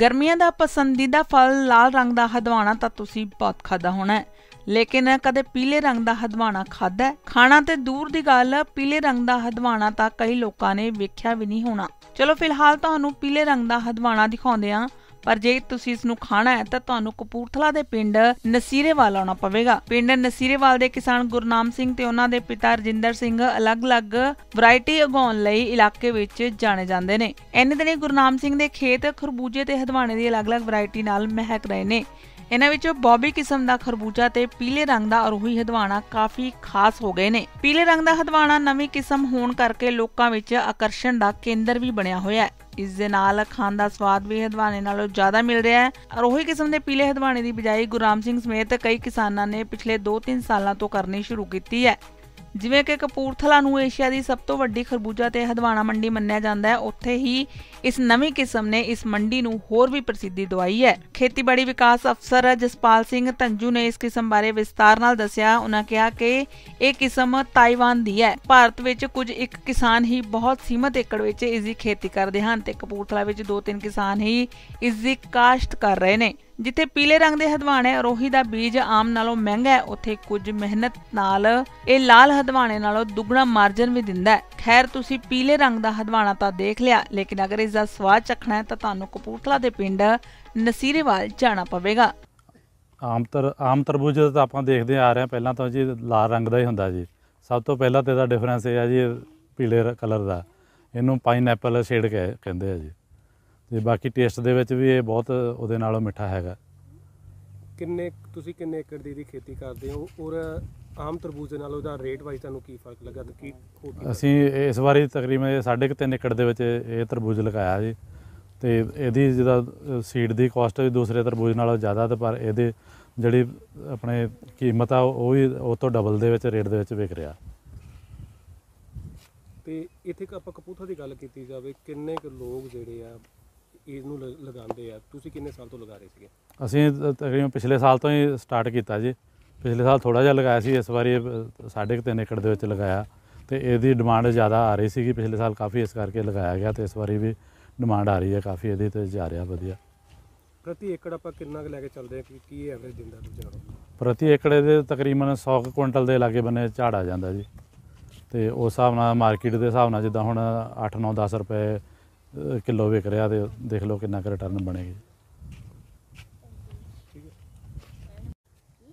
ਗਰਮੀਆਂ ਦਾ ਪਸੰਦੀਦਾ ਫਲ ਲਾਲ ਰੰਗ ਦਾ ਹਦਵਾਣਾ ਤਾਂ ਤੁਸੀਂ ਬਹੁਤ ਖਾਦਾ ਹੋਣਾ ਲੇਕਿਨ ਕਦੇ ਪੀਲੇ ਰੰਗ ਦਾ ਹਦਵਾਣਾ ਖਾਦਾ ਖਾਣਾ ਤੇ ਦੂਰ ਦੀ ਗੱਲ ਪੀਲੇ ਰੰਗ ਦਾ ਹਦਵਾਣਾ ਤਾਂ ਕਈ ਲੋਕਾਂ ਨੇ ਵੇਖਿਆ ਵੀ ਨਹੀਂ ਹੋਣਾ ਚਲੋ ਫਿਲਹਾਲ ਤੁਹਾਨੂੰ ਪੀਲੇ ਰੰਗ ਦਾ ਹਦਵਾਣਾ ਦਿਖਾਉਂਦੇ ਆਂ ਪਰ ਜੇ ਤੁਸੀਂ ਇਸ ਨੂੰ ਖਾਣਾ ਹੈ ਤਾਂ ਤੁਹਾਨੂੰ ਕਪੂਰਥਲਾ ਦੇ ਪਿੰਡ ਨਸੀਰੇਵਾਲ ਆਉਣਾ ਪਵੇਗਾ ਪਿੰਡ ਨਸੀਰੇਵਾਲ ਦੇ ਕਿਸਾਨ ਗੁਰਨਾਮ ਸਿੰਘ ਤੇ ਉਹਨਾਂ ਦੇ ਪਿਤਾ ਰਜਿੰਦਰ ਸਿੰਘ ਅਲੱਗ-ਅਲੱਗ ਵੈਰਾਈਟੀ ਉਗਾਉਣ ਲਈ ਇਲਾਕੇ ਵਿੱਚ ਜਾਣੇ ਜਾਂਦੇ ਨੇ ਇੰਨੇ ਦਿਨੇ ਗੁਰਨਾਮ ਸਿੰਘ ਦੇ ਖੇਤ ਖਰਬੂਜੇ ਤੇ ਹਦਵਾਣੇ ਦੀ ਅਲੱਗ-ਅਲੱਗ ਵੈਰਾਈਟੀ ਨਾਲ ਮਹਿਕ ਰਹੇ ਨੇ ਇਹਨਾਂ ਵਿੱਚੋਂ ਬੌਬੀ ਕਿਸਮ ਦਾ ਖਰਬੂਜਾ ਤੇ ਪੀਲੇ ਰੰਗ ਦਾ ਅਰੋਹੀ ਹਦਵਾਣਾ ਕਾਫੀ ਖਾਸ ਹੋ ਗਏ ਨੇ ਪੀਲੇ ਰੰਗ ਦਾ ਹਦਵਾਣਾ ਨਵੀਂ ਕਿਸਮ ਹੋਣ ਕਰਕੇ ਲੋਕਾਂ ਵਿੱਚ ਆਕਰਸ਼ਣ ਦਾ ਕੇਂਦਰ ਵੀ ਬਣਿਆ ਹੋਇਆ ਹੈ ਇਸ ਦੇ ਨਾਲ ਖਾਣ ਦਾ ਸਵਾਦ ਵੀ ਹਦਵਾਣੇ ਨਾਲੋਂ ਜ਼ਿਆਦਾ ਮਿਲ ਰਿਹਾ ਹੈ ਔਰ ਉਹੀ ਕਿਸਮ ਦੇ ਪੀਲੇ ਹਦਵਾਣੇ ਦੀ ਬਜਾਏ ਗੁਰਾਮ ਸਿੰਘ ਸਮੇਤ ਕਈ ਕਿਸਾਨਾਂ ਨੇ ਪਿਛਲੇ 2-3 ਸਾਲਾਂ ਤੋਂ ਕਰਨੀ ਸ਼ੁਰੂ ਕੀਤੀ ਹੈ ਜਿਵੇਂ ਕਿ ਕਪੂਰਥਲਾ ਨੂੰ ਏਸ਼ੀਆ ਦੀ ਸਭ ਤੋਂ ਵੱਡੀ ਖਰਬੂਜਾ ਤੇ ਹਦਵਾਣਾ ਮੰਡੀ ਮੰਨਿਆ ਜਾਂਦਾ ਹੈ ਉੱਥੇ ਹੀ ਇਸ ਨਵੀਂ ਕਿਸਮ ਨੇ ਇਸ ਮੰਡੀ ਨੂੰ ਹੋਰ ਵੀ ਪ੍ਰਸਿੱਧੀ ਦਵਾਈ ਹੈ ਖੇਤੀਬਾੜੀ ਵਿਕਾਸ ਅਫਸਰ ਜਸਪਾਲ ਸਿੰਘ ਤੰਜੂ ਨੇ ਇਸ ਕਿਸਮ ਬਾਰੇ ਵਿਸਤਾਰ ਨਾਲ ਦੱਸਿਆ ਉਹਨਾਂ ਕਿਹਾ ਕਿ ਇਹ ਕਿਸਮ ਤਾਈਵਾਨ ਦੀ ਹੈ ਭਾਰਤ ਵਿੱਚ ਕੁਝ ਇੱਕ ਕਿਸਾਨ ਹੀ ਬਹੁਤ ਸੀਮਤ ਏਕੜ ਵਿੱਚ ਇਸ ਦੀ ਖੇਤੀ ਕਰਦੇ ਹਨ ਤੇ ਕਪੂਰਥਲਾ ਵਿੱਚ ਦੋ ਤਿੰਨ ਕਿਸਾਨ ਹੀ ਇਸ ਦੀ ਕਾਸ਼ਤ ਕਰ ਰਹੇ ਨੇ ਜਿੱਥੇ ਪੀਲੇ ਰੰਗ ਦੇ ਹਦਵਾਣੇ ਅਰੋਹੀ ਦਾ ਬੀਜ ਆਮ ਨਾਲੋਂ ਮਹਿੰਗਾ ਹੈ ਉੱਥੇ ਕੁਝ ਮਿਹਨਤ ਨਾਲ ਇਹ ਲਾਲ ਹਦਵਾਣੇ ਨਾਲੋਂ ਦੁੱਗਣਾ ਮਾਰਜਨ ਵੀ ਦਿੰਦਾ ਹੈ ਖੈਰ ਤੁਸੀਂ ਪੀਲੇ ਰੰਗ ਦਾ ਹਦਵਾਣਾ ਤਾਂ ਦੇਖ ਲਿਆ ਲੇਕਿਨ ਅਗਰ ਇਸ ਦਾ ਸਵਾਦ ਚਖਣਾ ਹੈ ਤਾਂ ਤੁਹਾਨੂੰ ਕਪੂਰਥਲਾ ਦੇ ਪਿੰਡ ਨਸੀਰੇਵਾਲ ਜਾਣਾ ਪਵੇਗਾ ਆਮ ਤਰ ਆਮ ਤਰਬੂਜ ਤਾਂ ਆਪਾਂ ਦੇਖਦੇ ਆ ਰਹੇ ਹਾਂ ਪਹਿਲਾਂ ਤਾਂ ਜੀ ਲਾਲ ਰੰਗ ਦਾ ਹੀ ਹੁੰਦਾ ਜੀ ਸਭ ਤੋਂ ਪਹਿਲਾਂ ਤੇ ਦਾ ਡਿਫਰੈਂਸ ਇਹ ਆ ਜੀ ਪੀਲੇ ਕਲਰ ਦਾ ਇਹਨੂੰ ਐਪਲ ਸ਼ੇਡ ਕਹਿੰਦੇ ਆ ਜੀ ਤੇ ਬਾਕੀ ਟੇਸਟ ਦੇ ਵਿੱਚ ਵੀ ਇਹ ਬਹੁਤ ਉਹਦੇ ਨਾਲੋਂ ਮਿੱਠਾ ਹੈਗਾ ਕਿੰਨੇ ਤੁਸੀਂ ਕਿੰਨੇ ਏਕੜ ਦੀ ਦੀ ਖੇਤੀ ਕਰਦੇ ਹੋ ਔਰ ਆਮ ਤਰਬੂਜ ਦੇ ਨਾਲ ਉਹਦਾ ਰੇਟ ਵਾਈਜ਼ ਤੁਹਾਨੂੰ ਕੀ ਫਰਕ ਲੱਗਾ ਤੇ ਕੀ ਅਸੀਂ ਇਸ ਵਾਰੀ ਤਕਰੀਬਨ 3.5 ਏਕੜ ਦੇ ਵਿੱਚ ਇਹ ਤਰਬੂਜ ਲਗਾਇਆ ਜੀ ਤੇ ਇਹਦੀ ਜਿਹਦਾ ਸੀਡ ਦੀ ਕਾਸਟ ਵੀ ਦੂਸਰੇ ਤਰਬੂਜ ਨਾਲੋਂ ਜ਼ਿਆਦਾ ਤੇ ਪਰ ਇਹਦੇ ਜਿਹੜੀ ਆਪਣੇ ਕੀਮਤ ਆ ਉਹ ਵੀ ਉਹ ਤੋਂ ਡਬਲ ਦੇ ਵਿੱਚ ਰੇਟ ਦੇ ਵਿੱਚ ਵਿਕ ਰਿਹਾ ਤੇ ਇੱਥੇ ਆਪਾਂ ਕਪੂਥਾ ਦੀ ਗੱਲ ਕੀਤੀ ਜਾਵੇ ਕਿੰਨੇ ਕੁ ਲੋਕ ਜਿਹੜੇ ਆ ਇਸ ਨੂੰ ਲਗਾਉਂਦੇ ਆ ਤੁਸੀਂ ਕਿੰਨੇ ਸਾਲ ਤੋਂ ਲਗਾ ਰਹੇ ਸੀਗੇ ਅਸੀਂ ਤਕਰੀਬਨ ਪਿਛਲੇ ਸਾਲ ਤੋਂ ਹੀ ਸਟਾਰਟ ਕੀਤਾ ਜੀ ਪਿਛਲੇ ਸਾਲ ਥੋੜਾ ਜਿਹਾ ਲਗਾਇਆ ਸੀ ਇਸ ਵਾਰੀ ਸਾਢੇ 3 ਏਕੜ ਦੇ ਵਿੱਚ ਲਗਾਇਆ ਤੇ ਇਹਦੀ ਡਿਮਾਂਡ ਜ਼ਿਆਦਾ ਆ ਰਹੀ ਸੀਗੀ ਪਿਛਲੇ ਸਾਲ ਕਾਫੀ ਇਸ ਕਰਕੇ ਲਗਾਇਆ ਗਿਆ ਤੇ ਇਸ ਵਾਰੀ ਵੀ ਡਿਮਾਂਡ ਆ ਰਹੀ ਹੈ ਕਾਫੀ ਇਹਦੀ ਤੇ ਜਾ ਰਿਹਾ ਵਧੀਆ ਪ੍ਰਤੀ ਏਕੜ ਆਪਾਂ ਕਿੰਨਾ ਕੁ ਲੈ ਕੇ ਚੱਲਦੇ ਆ ਕਿ ਕੀ ਐਵਰੇਜ ਦਿੰਦਾ ਦੂਜੇ ਨਾਲੋਂ ਪ੍ਰਤੀ ਏਕੜ ਦੇ ਤਕਰੀਬਨ 100 ਕੁ ਕੁਇੰਟਲ ਦੇ ਲਾਗੇ ਬੰਨੇ ਝਾੜ ਆ ਜਾਂਦਾ ਜੀ ਤੇ ਉਸ ਹਿਸਾਬ ਨਾਲ ਮਾਰਕੀਟ ਦੇ ਹਿਸਾਬ ਨਾਲ ਜਿੱਦਾਂ ਹੁਣ 8 9 10 ਰੁਪਏ ਕਿਲੋ ਵਿਕ ਰਿਹਾ ਤੇ ਦੇਖ ਲਓ ਕਿੰਨਾ ਕਰ ਰਿਟਰਨ ਬਣੇਗਾ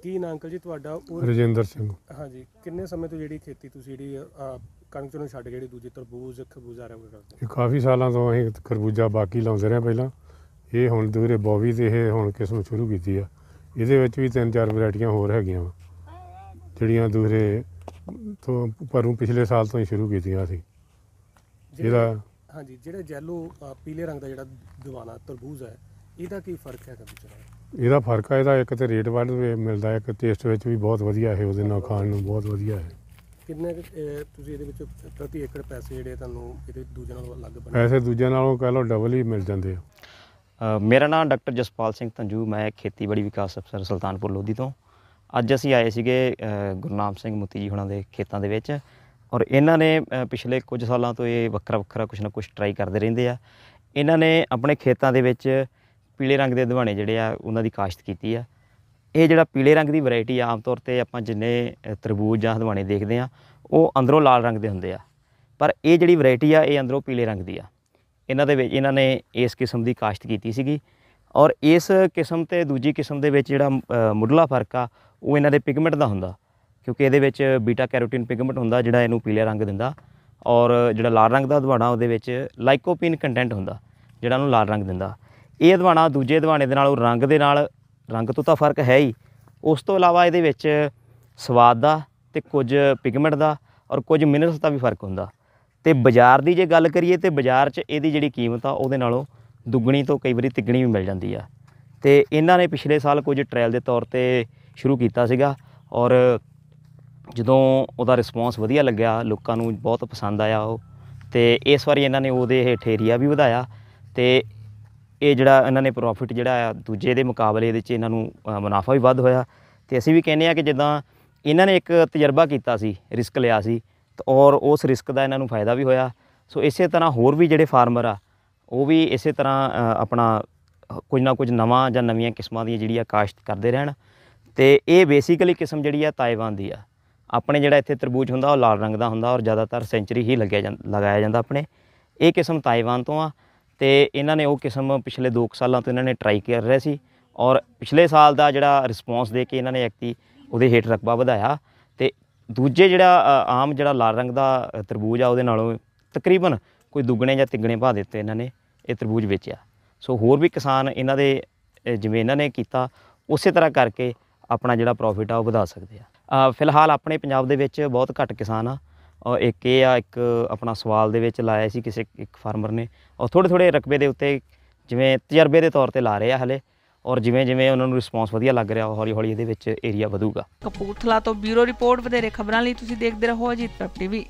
ਕੀ ਨਾਂ ਅੰਕਲ ਜੀ ਤੁਹਾਡਾ ਰਜਿੰਦਰ ਸਿੰਘ ਹਾਂਜੀ ਕਿੰਨੇ ਸਮੇਂ ਤੋਂ ਜਿਹੜੀ ਖੇਤੀ ਤੁਸੀਂ ਜਿਹੜੀ ਕਣਕ ਚੋਂ ਛੱਡ ਕੇ ਜਿਹੜੀ ਦੂਜੀ ਤਰਬੂਜ ਖਰਬੂਜਾ ਰਹੇ ਕਰਦੇ ਹੋ? ਇਹ ਕਾਫੀ ਸਾਲਾਂ ਤੋਂ ਅਸੀਂ ਖਰਬੂਜਾ ਬਾਕੀ ਲਾਉਂਦੇ ਰਹੇ ਪਹਿਲਾਂ ਇਹ ਹੁਣ ਦੂਰੇ ਬੋਵੀ ਤੇ ਇਹ ਹੁਣ ਕਿਸਮ ਸ਼ੁਰੂ ਕੀਤੀ ਆ ਇਹਦੇ ਵਿੱਚ ਵੀ ਤਿੰਨ ਚਾਰ ਵੈਰਾਈਟੀਆਂ ਹੋਰ ਹੈਗੀਆਂ ਜਿਹੜੀਆਂ ਦੂਰੇ ਤੋਂ ਪਰੋਂ ਪਿਛਲੇ ਸਾਲ ਤੋਂ ਹੀ ਸ਼ੁਰੂ ਕੀਤੀਆਂ ਸੀ ਇਹਦਾ ਹਾਂਜੀ ਜਿਹੜਾ ਜੈਲੋ ਪੀਲੇ ਰੰਗ ਦਾ ਜਿਹੜਾ ਦਿਵਾਨਾ ਤਰਬੂਜ ਹੈ ਇਹਦਾ ਕੀ ਫਰਕ ਹੈ ਚਾਹ ਇਹਦਾ ਫਰਕ ਹੈ ਇਹਦਾ ਇੱਕ ਤੇ ਰੇਟ ਵੱਧ ਮਿਲਦਾ ਹੈ ਇੱਕ ਟੇਸਟ ਵਿੱਚ ਵੀ ਬਹੁਤ ਵਧੀਆ ਹੈ ਉਹਦੇ ਨਾਲ ਖਾਣ ਨੂੰ ਬਹੁਤ ਵਧੀਆ ਹੈ ਕਿੰਨੇ ਤੁਸੀਂ ਇਹਦੇ ਵਿੱਚ ਪ੍ਰਤੀ ਏਕੜ ਪੈਸੇ ਜਿਹੜੇ ਤੁਹਾਨੂੰ ਇਹਦੇ ਦੂਜੇ ਨਾਲੋਂ ਅਲੱਗ ਬਣੇ ਪੈਸੇ ਦੂਜਿਆਂ ਨਾਲੋਂ ਕਹ ਲਓ ਡਬਲ ਹੀ ਮਿਲ ਜਾਂਦੇ ਆ ਮੇਰਾ ਨਾਮ ਡਾਕਟਰ ਜਸਪਾਲ ਸਿੰਘ ਤੰਜੂ ਮੈਂ ਖੇਤੀਬਾੜੀ ਵਿਕਾਸ ਅਫਸਰ ਸੁਲਤਾਨਪੁਰ ਲੋਧੀ ਤੋਂ ਅੱਜ ਅਸੀਂ ਆਏ ਸੀਗੇ ਗੁਰਨਾਮ ਸਿੰਘ ਮੁੱਤੀ ਜੀ ਹੁਣਾਂ ਦੇ ਖੇਤਾਂ ਦੇ ਵਿੱਚ ਔਰ ਇਹਨਾਂ ਨੇ ਪਿਛਲੇ ਕੁਝ ਸਾਲਾਂ ਤੋਂ ਇਹ ਵੱਖਰਾ ਵੱਖਰਾ ਕੁਝ ਨਾ ਕੁਝ ਟਰਾਈ ਕਰਦੇ ਰਹਿੰਦੇ ਆ ਇਹਨਾਂ ਨੇ ਆਪਣੇ ਖੇਤਾਂ ਦੇ ਵਿੱਚ ਪੀਲੇ ਰੰਗ ਦੇ ਦਵਾਣੇ ਜਿਹੜੇ ਆ ਉਹਨਾਂ ਦੀ ਕਾਸ਼ਤ ਕੀਤੀ ਆ ਇਹ ਜਿਹੜਾ ਪੀਲੇ ਰੰਗ ਦੀ ਵੈਰਾਈਟੀ ਆਮ ਤੌਰ ਤੇ ਆਪਾਂ ਜਿੰਨੇ ਤਰਬੂਜ ਜਾਂ ਹਦਵਾਣੇ ਦੇਖਦੇ ਆ ਉਹ ਅੰਦਰੋਂ ਲਾਲ ਰੰਗ ਦੇ ਹੁੰਦੇ ਆ ਪਰ ਇਹ ਜਿਹੜੀ ਵੈਰਾਈਟੀ ਆ ਇਹ ਅੰਦਰੋਂ ਪੀਲੇ ਰੰਗ ਦੀ ਆ ਇਹਨਾਂ ਦੇ ਵਿੱਚ ਇਹਨਾਂ ਨੇ ਇਸ ਕਿਸਮ ਦੀ ਕਾਸ਼ਤ ਕੀਤੀ ਸੀਗੀ ਔਰ ਇਸ ਕਿਸਮ ਤੇ ਦੂਜੀ ਕਿਸਮ ਦੇ ਵਿੱਚ ਜਿਹੜਾ ਮੁੱਢਲਾ ਫਰਕ ਆ ਉਹ ਇਹਨਾਂ ਦੇ ਪਿਗਮੈਂਟ ਦਾ ਹੁੰਦਾ ਕਿਉਂਕਿ ਇਹਦੇ ਵਿੱਚ ਬੀਟਾ ਕੈਰੋਟਿਨ ਪਿਗਮੈਂਟ ਹੁੰਦਾ ਜਿਹੜਾ ਇਹਨੂੰ ਪੀਲੇ ਰੰਗ ਦਿੰਦਾ ਔਰ ਜਿਹੜਾ ਲਾਲ ਰੰਗ ਦਾ ਦਵਾਣਾ ਉਹਦੇ ਵਿੱਚ ਲਾਈਕੋਪੀਨ ਕੰਟੈਂਟ ਹੁੰਦਾ ਜਿਹੜਾ ਉਹਨੂੰ ਲਾਲ ਰੰਗ ਦਿੰਦਾ ਇਹ ਦਵਾਣਾ ਦੂਜੇ ਦਵਾਣੇ ਦੇ ਨਾਲੋਂ ਰੰਗ ਦੇ ਨਾਲ ਰੰਗ ਤੋਂ ਤਾਂ ਫਰਕ ਹੈ ਹੀ ਉਸ ਤੋਂ ਇਲਾਵਾ ਇਹਦੇ ਵਿੱਚ ਸਵਾਦ ਦਾ ਤੇ ਕੁਝ ਪਿਗਮੈਂਟ ਦਾ ਔਰ ਕੁਝ ਮਿਨਰਲਸ ਦਾ ਵੀ ਫਰਕ ਹੁੰਦਾ ਤੇ ਬਾਜ਼ਾਰ ਦੀ ਜੇ ਗੱਲ ਕਰੀਏ ਤੇ ਬਾਜ਼ਾਰ 'ਚ ਇਹਦੀ ਜਿਹੜੀ ਕੀਮਤ ਆ ਉਹਦੇ ਨਾਲੋਂ ਦੁੱਗਣੀ ਤੋਂ ਕਈ ਵਾਰੀ ਤਿੱਗਣੀ ਵੀ ਮਿਲ ਜਾਂਦੀ ਆ ਤੇ ਇਹਨਾਂ ਨੇ ਪਿਛਲੇ ਸਾਲ ਕੁਝ ਟ੍ਰਾਇਲ ਦੇ ਤੌਰ ਤੇ ਸ਼ੁਰੂ ਕੀਤਾ ਸੀਗਾ ਔਰ ਜਦੋਂ ਉਹਦਾ ਰਿਸਪੌਂਸ ਵਧੀਆ ਲੱਗਿਆ ਲੋਕਾਂ ਨੂੰ ਬਹੁਤ ਪਸੰਦ ਆਇਆ ਉਹ ਤੇ ਇਸ ਵਾਰੀ ਇਹਨਾਂ ਨੇ ਉਹਦੇ ਹੇਠ ਏਰੀਆ ਵੀ ਵਧਾਇਆ ਤੇ ਇਹ ਜਿਹੜਾ ਇਹਨਾਂ ਨੇ ਪ੍ਰੋਫਿਟ ਜਿਹੜਾ ਆ ਦੂਜੇ ਦੇ ਮੁਕਾਬਲੇ ਦੇ ਵਿੱਚ ਇਹਨਾਂ ਨੂੰ ਮੁਨਾਫਾ ਵੀ ਵੱਧ ਹੋਇਆ ਤੇ ਅਸੀਂ ਵੀ ਕਹਿੰਦੇ ਆ ਕਿ ਜਿੱਦਾਂ ਇਹਨਾਂ ਨੇ ਇੱਕ ਤਜਰਬਾ ਕੀਤਾ ਸੀ ਰਿਸਕ ਲਿਆ ਸੀ ਤੇ ਔਰ ਉਸ ਰਿਸਕ ਦਾ ਇਹਨਾਂ ਨੂੰ ਫਾਇਦਾ ਵੀ ਹੋਇਆ ਸੋ ਇਸੇ ਤਰ੍ਹਾਂ ਹੋਰ ਵੀ ਜਿਹੜੇ ਫਾਰਮਰ ਆ ਉਹ ਵੀ ਇਸੇ ਤਰ੍ਹਾਂ ਆਪਣਾ ਕੁਝ ਨਾ ਕੁਝ ਨਵਾਂ ਜਾਂ ਨਵੀਆਂ ਕਿਸਮਾਂ ਦੀਆਂ ਜਿਹੜੀਆਂ ਕਾਸ਼ਤ ਕਰਦੇ ਰਹਿਣ ਤੇ ਇਹ ਬੇਸਿਕਲੀ ਕਿਸਮ ਜਿਹੜੀ ਆ ਤਾਇਵਾਨ ਦੀ ਆ ਆਪਣੇ ਜਿਹੜਾ ਇੱਥੇ ਤਰਬੂਜ ਹੁੰਦਾ ਉਹ ਲਾਲ ਰੰਗ ਦਾ ਹੁੰਦਾ ਔਰ ਜ਼ਿਆਦਾਤਰ ਸੈਂਚਰੀ ਹੀ ਲੱਗਿਆ ਜਾਂਦਾ ਲਗਾਇਆ ਜਾਂਦਾ ਆਪਣੇ ਇਹ ਕਿਸਮ ਤਾਈਵਾਨ ਤੋਂ ਆ ਤੇ ਇਹਨਾਂ ਨੇ ਉਹ ਕਿਸਮ ਪਿਛਲੇ 2 ਸਾਲਾਂ ਤੋਂ ਇਹਨਾਂ ਨੇ ਟਰਾਈ ਕਰ ਰਹੇ ਸੀ ਔਰ ਪਿਛਲੇ ਸਾਲ ਦਾ ਜਿਹੜਾ ਰਿਸਪੌਂਸ ਦੇ ਕੇ ਇਹਨਾਂ ਨੇ ਐਕਤੀ ਉਹਦੇ ਹੇਠ ਰਕਬਾ ਵਧਾਇਆ ਤੇ ਦੂਜੇ ਜਿਹੜਾ ਆਮ ਜਿਹੜਾ ਲਾਲ ਰੰਗ ਦਾ ਤਰਬੂਜ ਆ ਉਹਦੇ ਨਾਲੋਂ ਤਕਰੀਬਨ ਕੋਈ ਦੁੱਗਣੇ ਜਾਂ ਤਿੰਗਣੇ ਭਾ ਦਿੱਤੇ ਇਹਨਾਂ ਨੇ ਇਹ ਤਰਬੂਜ ਵੇਚਿਆ ਸੋ ਹੋਰ ਵੀ ਕਿਸਾਨ ਇਹਨਾਂ ਦੇ ਜਿਵੇਂ ਇਹਨਾਂ ਨੇ ਕੀਤਾ ਉਸੇ ਤਰ੍ਹਾਂ ਕਰਕੇ ਆਪਣਾ ਜਿਹੜਾ ਪ੍ਰੋਫਿਟ ਆ ਉਹ ਵਧਾ ਸਕਦੇ ਆ ਫਿਲਹਾਲ ਆਪਣੇ ਪੰਜਾਬ ਦੇ ਵਿੱਚ ਬਹੁਤ ਘੱਟ ਕਿਸਾਨ ਆ ਔਰ ਇੱਕ ਇਹ ਆ ਇੱਕ ਆਪਣਾ ਸਵਾਲ ਦੇ ਵਿੱਚ ਲਾਇਆ ਸੀ ਕਿਸੇ ਇੱਕ ਫਾਰਮਰ ਨੇ ਔਰ ਥੋੜੇ ਥੋੜੇ ਰਕਬੇ ਦੇ ਉੱਤੇ ਜਿਵੇਂ ਤਜਰਬੇ ਦੇ ਤੌਰ ਤੇ ਲਾ ਰਹੇ ਆ ਹਲੇ ਔਰ ਜਿਵੇਂ ਜਿਵੇਂ ਉਹਨਾਂ ਨੂੰ ਰਿਸਪੌਂਸ ਵਧੀਆ ਲੱਗ ਰਿਹਾ ਹੌਲੀ ਹੌਲੀ ਇਹਦੇ ਵਿੱਚ ਏਰੀਆ ਵਧੂਗਾ ਕਪੂਰਥਲਾ ਤੋਂ ਬਿਊਰੋ ਰਿਪੋਰਟ ਵਧੇਰੇ ਖਬਰਾਂ ਲਈ ਤੁਸੀਂ ਦੇਖਦੇ ਰਹੋ ਅਜੀਤ ਪ੍ਰਭ ਟੀਵੀ